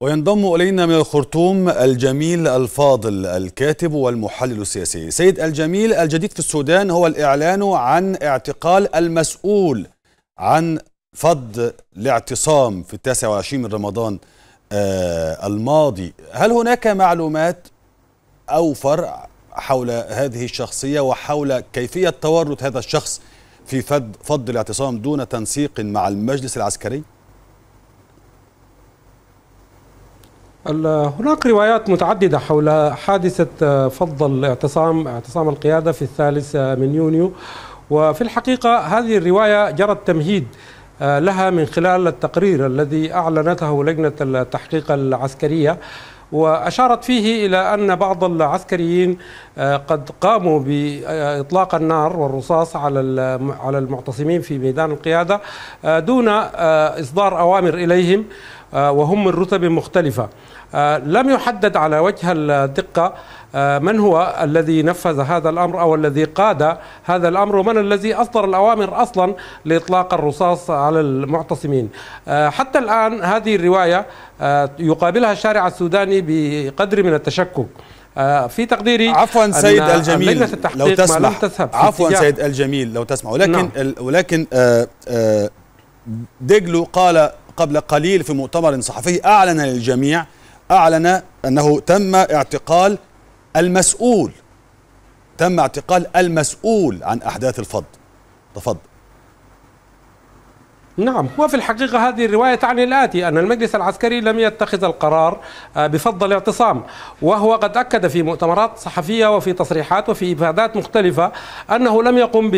وينضم إلينا من الخرطوم الجميل الفاضل الكاتب والمحلل السياسي سيد الجميل الجديد في السودان هو الإعلان عن اعتقال المسؤول عن فض الاعتصام في التاسع من رمضان آه الماضي هل هناك معلومات أو فرع حول هذه الشخصية وحول كيفية تورط هذا الشخص في فض الاعتصام دون تنسيق مع المجلس العسكري؟ هناك روايات متعددة حول حادثة آه، فض الاعتصام اعتصام القيادة في الثالث آه، من يونيو وفي الحقيقة هذه الرواية جرى التمهيد آه، لها من خلال التقرير الذي أعلنته لجنة التحقيق العسكرية وأشارت فيه إلى أن بعض العسكريين قد قاموا بإطلاق النار والرصاص على على المعتصمين في ميدان القيادة دون إصدار أوامر إليهم آه، وهم من رتب مختلفة آه، لم يحدد على وجه الدقة آه، من هو الذي نفذ هذا الأمر أو الذي قاد هذا الأمر ومن الذي أصدر الأوامر أصلا لإطلاق الرصاص على المعتصمين حتى الآن هذه الرواية يقابلها الشارع السوداني بقدر من التشكك في تقديري عفوا سيد الجميل لو تسمح عفوا سيد الجميل لو تسمح ولكن نعم. ولكن ديجلو قال قبل قليل في مؤتمر صحفي أعلن للجميع أعلن أنه تم اعتقال المسؤول تم اعتقال المسؤول عن أحداث الفض تفضل نعم وفي الحقيقة هذه الرواية تعني الآتي أن المجلس العسكري لم يتخذ القرار آه، بفض الاعتصام وهو قد أكد في مؤتمرات صحفية وفي تصريحات وفي إفادات مختلفة أنه لم يقم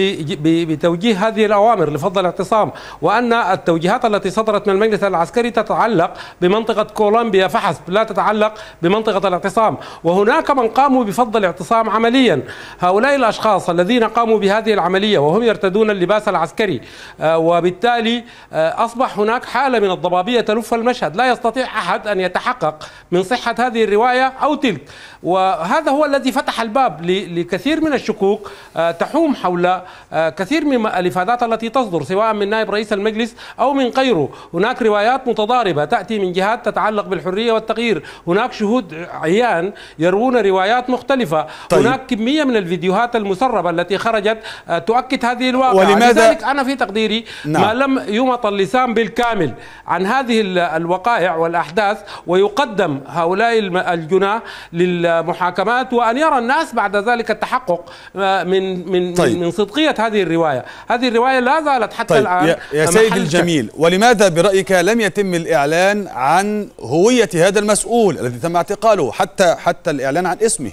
بتوجيه هذه الأوامر لفض الاعتصام وأن التوجيهات التي صدرت من المجلس العسكري تتعلق بمنطقة كولومبيا فحسب لا تتعلق بمنطقة الاعتصام وهناك من قاموا بفض الاعتصام عمليا هؤلاء الأشخاص الذين قاموا بهذه العملية وهم يرتدون اللباس العسكري آه، وبالتالي آه، أصبح هناك حالة من الضبابية تلف المشهد لا يستطيع أحد أن يتحقق من صحة هذه الرواية أو تلك وهذا هو الذي فتح الباب لكثير من الشكوك آه، تحوم حول آه، كثير من الإفادات التي تصدر سواء من نائب رئيس المجلس أو من غيره هناك روايات متضاربة تأتي من جهات تتعلق بالحرية والتغيير هناك شهود عيان يروون روايات مختلفة طيب. هناك كمية من الفيديوهات المسربة التي خرجت تؤكد هذه الواقع ولماذا؟ لذلك أنا في تقديري نعم. ما لم يمط اللسان بالكامل عن هذه الوقائع والأحداث ويقدم هؤلاء الجناة للمحاكمات وأن يرى الناس بعد ذلك التحقق آه، من من طيب. من صدقية هذه الرواية هذه الرواية لا زالت حتى طيب. الآن يا سيد الجميل ولماذا برأيك لم يتم الإعلان عن هوية هذا المسؤول الذي تم اعتقاله حتى حتى الإعلان عن اسمه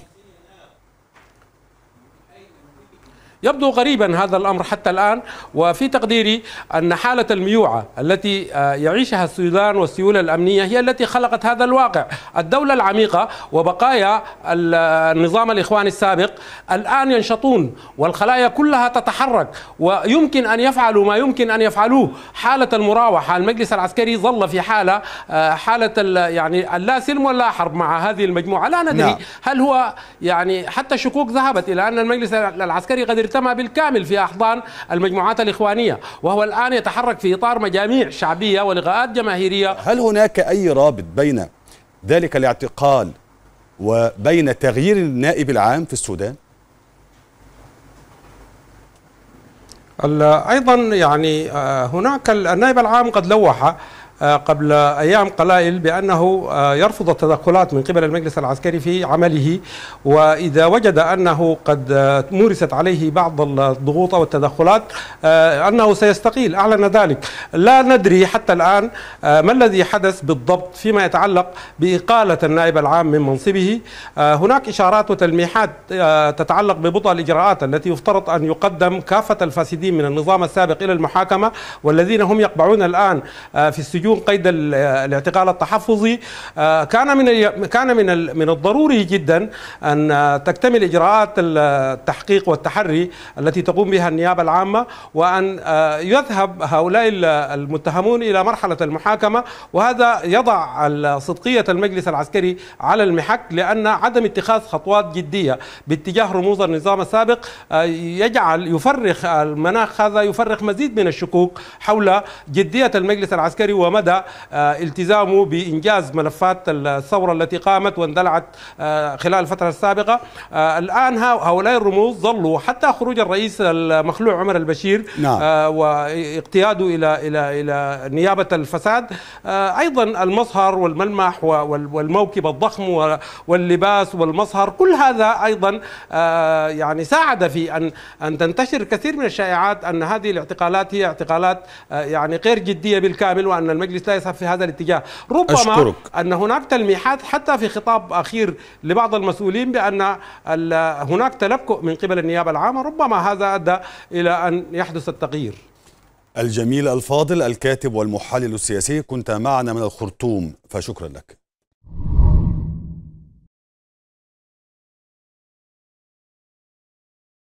يبدو غريبا هذا الأمر حتى الآن وفي تقديري أن حالة الميوعة التي آه، يعيشها السودان والسيولة الأمنية هي التي خلقت هذا الواقع الدولة العميقة وبقايا آه، النظام الإخواني السابق الآن ينشطون والخلايا كلها تتحرك ويمكن أن يفعلوا ما يمكن أن يفعلوه حالة المراوحة المجلس العسكري ظل في حالة آه، حالة يعني اللا سلم ولا حرب مع هذه المجموعة لا ندري نعم. هل هو يعني حتى الشكوك ذهبت إلى أن المجلس العسكري قد المجتمع بالكامل في أحضان المجموعات الإخوانية وهو الآن يتحرك في إطار مجاميع شعبية ولقاءات جماهيرية هل هناك أي رابط بين ذلك الاعتقال وبين تغيير النائب العام في السودان؟ ايضا يعني آه، هناك النائب العام قد لوح آه، قبل ايام قلائل بانه آه، يرفض التدخلات من قبل المجلس العسكري في عمله واذا وجد انه قد آه، مورست عليه بعض الضغوط او التدخلات انه سيستقيل اعلن ذلك لا ندري حتى الان ما الذي حدث بالضبط فيما يتعلق باقاله النائب العام من منصبه هناك اشارات وتلميحات تتعلق ببطء الاجراءات التي يفترض ان يقدم كافه الفاسدين من النظام السابق الى المحاكمه والذين هم يقبعون الان في السجون يجون قيد الاعتقال التحفظي آه، كان من كان من من الضروري جدا ان تكتمل اجراءات التحقيق والتحري التي تقوم بها النيابه العامه وان آه، يذهب هؤلاء المتهمون الى مرحله المحاكمه وهذا يضع صدقيه المجلس العسكري على المحك لان عدم اتخاذ خطوات جديه باتجاه رموز النظام السابق آه، يجعل يفرخ المناخ هذا يفرخ مزيد من الشكوك حول جديه المجلس العسكري وما مدى آه، التزامه بإنجاز ملفات الثورة التي قامت واندلعت آه، خلال الفترة السابقة آه، الآن هؤلاء الرموز ظلوا حتى خروج الرئيس المخلوع عمر البشير نعم. واقتياده إلى إلى إلى نيابة الفساد أيضا المظهر والملمح والموكب الضخم واللباس والمظهر كل هذا أيضا يعني ساعد في أن أن تنتشر كثير من الشائعات أن هذه الاعتقالات هي اعتقالات يعني غير جدية بالكامل وأن المجلس لا يذهب في هذا الاتجاه ربما أشكرك. أن هناك تلميحات حتى في خطاب أخير لبعض المسؤولين بأن هناك تلبكؤ من قبل النيابة العامة ربما هذا أدى إلى أن يحدث التغيير الجميل الفاضل الكاتب والمحلل السياسي كنت معنا من الخرطوم فشكرا لك